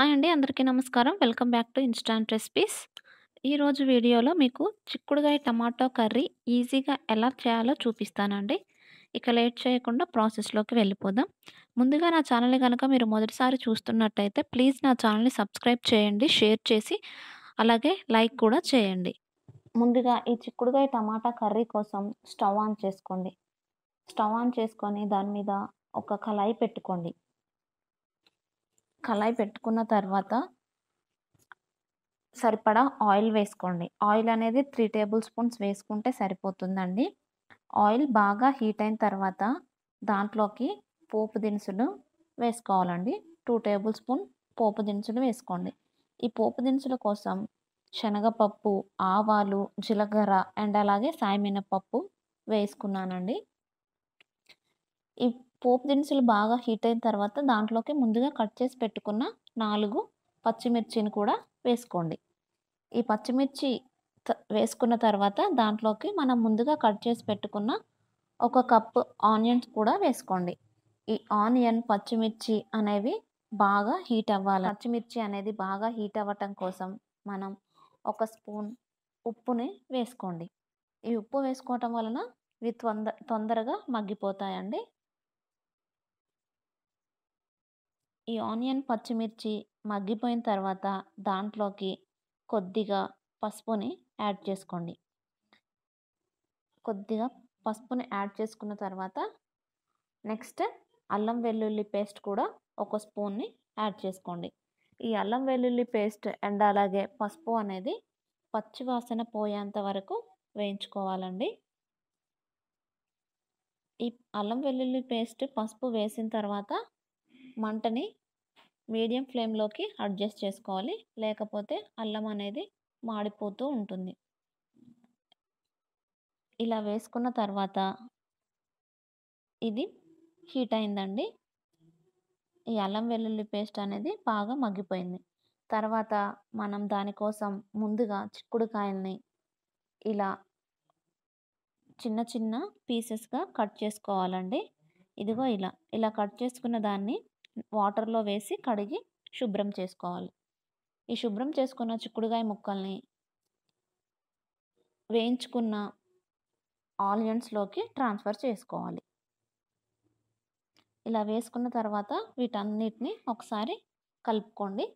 hi అండి అందరికీ నమస్కారం welcome back to instant recipes ఈరోజు వీడియోలో మీకు చిక్కుడుగాయ టమాటో కర్రీ ఈజీగా ఎలా చేయాలో చూపిస్తానండి ఇక లేట్ చేయకుండా ప్రాసెస్లోకి వెళ్ళిపోదాం ముందుగా నా ఛానల్ని కనుక మీరు మొదటిసారి చూస్తున్నట్టయితే ప్లీజ్ నా ఛానల్ని సబ్స్క్రైబ్ చేయండి షేర్ చేసి అలాగే లైక్ కూడా చేయండి ముందుగా ఈ చిక్కుడుగాయ టమాటా కర్రీ కోసం స్టవ్ ఆన్ చేసుకోండి స్టవ్ ఆన్ చేసుకొని దాని మీద ఒక కళాయి పెట్టుకోండి కళాయి పెట్టుకున్న తర్వాత సరిపడా ఆయిల్ వేసుకోండి ఆయిల్ అనేది త్రీ టేబుల్ స్పూన్స్ వేసుకుంటే సరిపోతుందండి ఆయిల్ బాగా హీట్ అయిన తర్వాత దాంట్లోకి పోపు దినుసులు వేసుకోవాలండి టూ టేబుల్ స్పూన్ పోపు దినుసులు వేసుకోండి ఈ పోపు దినుసుల కోసం శనగపప్పు ఆవాలు జీలకర్ర అండ్ అలాగే సాయమినప్పప్పు వేసుకున్నానండి ఈ పోపు దినుసులు బాగా హీట్ అయిన తర్వాత దాంట్లోకి ముందుగా కట్ చేసి పెట్టుకున్న నాలుగు పచ్చిమిర్చిని కూడా వేసుకోండి ఈ పచ్చిమిర్చి వేసుకున్న తర్వాత దాంట్లోకి మనం ముందుగా కట్ చేసి పెట్టుకున్న ఒక కప్పు ఆనియన్స్ కూడా వేసుకోండి ఈ ఆనియన్ పచ్చిమిర్చి అనేవి బాగా హీట్ అవ్వాలి పచ్చిమిర్చి అనేది బాగా హీట్ అవ్వటం కోసం మనం ఒక స్పూన్ ఉప్పుని వేసుకోండి ఈ ఉప్పు వేసుకోవటం వలన ఇవి తొంద తొందరగా మగ్గిపోతాయండి ఈ ఆనియన్ పచ్చిమిర్చి మగ్గిపోయిన తర్వాత దాంట్లోకి కొద్దిగా పసుపుని యాడ్ చేసుకోండి కొద్దిగా పసుపుని యాడ్ చేసుకున్న తర్వాత నెక్స్ట్ అల్లం వెల్లుల్లి పేస్ట్ కూడా ఒక స్పూన్ని యాడ్ చేసుకోండి ఈ అల్లం వెల్లుల్లి పేస్ట్ అండ్ అలాగే పసుపు అనేది పచ్చి వాసన పోయేంత వరకు వేయించుకోవాలండి ఈ అల్లం వెల్లుల్లి పేస్ట్ పసుపు వేసిన తర్వాత మంటని మీడియం ఫ్లేమ్లోకి అడ్జస్ట్ చేసుకోవాలి లేకపోతే అల్లం అనేది మాడిపోతూ ఉంటుంది ఇలా వేసుకున్న తర్వాత ఇది హీట్ అయిందండి ఈ అల్లం వెల్లుల్లి పేస్ట్ అనేది బాగా మగ్గిపోయింది తర్వాత మనం దానికోసం ముందుగా చిక్కుడుకాయల్ని ఇలా చిన్న చిన్న పీసెస్గా కట్ చేసుకోవాలండి ఇదిగో ఇలా ఇలా కట్ చేసుకున్న దాన్ని వాటర్లో వేసి కడిగి శుభ్రం చేసుకోవాలి ఈ శుభ్రం చేసుకున్న చిక్కుడుగాయ ముక్కల్ని వేయించుకున్న ఆనియన్స్లోకి ట్రాన్స్ఫర్ చేసుకోవాలి ఇలా వేసుకున్న తర్వాత వీటన్నిటిని ఒకసారి కలుపుకోండి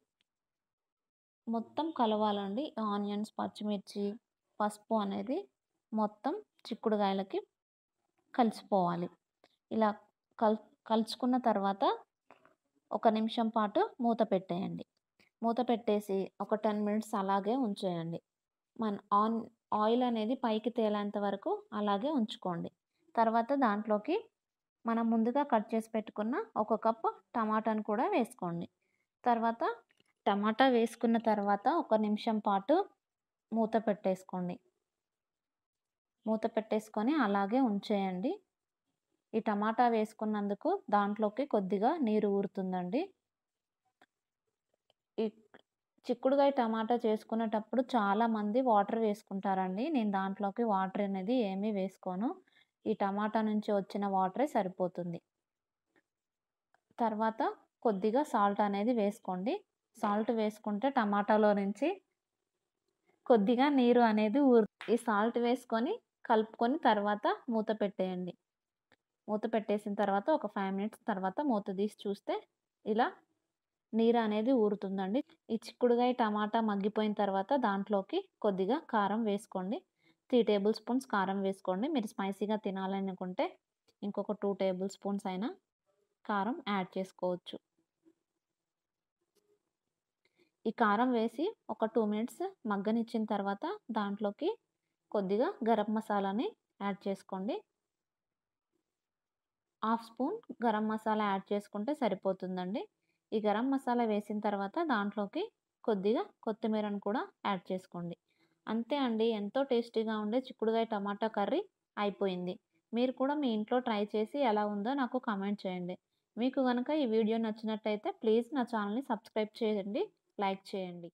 మొత్తం కలవాలండి ఆనియన్స్ పచ్చిమిర్చి పసుపు అనేది మొత్తం చిక్కుడుగాయలకి కలిసిపోవాలి ఇలా కల్ కలుచుకున్న తర్వాత ఒక నిమిషం పాటు మూత పెట్టేయండి మూత పెట్టేసి ఒక టెన్ మినిట్స్ అలాగే ఉంచేయండి మన ఆన్ ఆయిల్ అనేది పైకి తేలేంత వరకు అలాగే ఉంచుకోండి తర్వాత దాంట్లోకి మనం ముందుగా కట్ చేసి పెట్టుకున్న ఒక కప్పు టమాటాను కూడా వేసుకోండి తర్వాత టమాటా వేసుకున్న తర్వాత ఒక నిమిషం పాటు మూత పెట్టేసుకోండి మూత పెట్టేసుకొని అలాగే ఉంచేయండి ఈ టమాటా వేసుకున్నందుకు దాంట్లోకి కొద్దిగా నీరు ఊరుతుందండి ఈ చిక్కుడుగాయ టమాటా చేసుకునేటప్పుడు చాలామంది వాటర్ వేసుకుంటారండి నేను దాంట్లోకి వాటర్ అనేది ఏమీ వేసుకోను ఈ టమాటా నుంచి వచ్చిన వాటరే సరిపోతుంది తర్వాత కొద్దిగా సాల్ట్ అనేది వేసుకోండి సాల్ట్ వేసుకుంటే టమాటాలో నుంచి కొద్దిగా నీరు అనేది ఊరు ఈ సాల్ట్ వేసుకొని కలుపుకొని తర్వాత మూత పెట్టేయండి మూత పెట్టేసిన తర్వాత ఒక ఫైవ్ మినిట్స్ తర్వాత మూత తీసి చూస్తే ఇలా నీరు అనేది ఊరుతుందండి ఈ చిక్కుడుగాయ టమాటా మగ్గిపోయిన తర్వాత దాంట్లోకి కొద్దిగా కారం వేసుకోండి త్రీ టేబుల్ స్పూన్స్ కారం వేసుకోండి మీరు స్పైసీగా తినాలనుకుంటే ఇంకొక టూ టేబుల్ స్పూన్స్ అయినా కారం యాడ్ చేసుకోవచ్చు ఈ కారం వేసి ఒక టూ మినిట్స్ మగ్గనిచ్చిన తర్వాత దాంట్లోకి కొద్దిగా గరం మసాలాని యాడ్ చేసుకోండి half spoon garam masala add చేసుకుంటే సరిపోతుందండి ఈ గరం మసాలా వేసిన తర్వాత దాంట్లోకి కొద్దిగా కొత్తిమీరను కూడా యాడ్ చేసుకోండి అంతే అండి ఎంతో టేస్టీగా ఉండే చిక్కుడుగాయ టమాటా కర్రీ అయిపోయింది మీరు కూడా మీ ఇంట్లో ట్రై చేసి ఎలా ఉందో నాకు కామెంట్ చేయండి మీకు కనుక ఈ వీడియో నచ్చినట్టయితే ప్లీజ్ నా ఛానల్ని సబ్స్క్రైబ్ చేయండి లైక్ చేయండి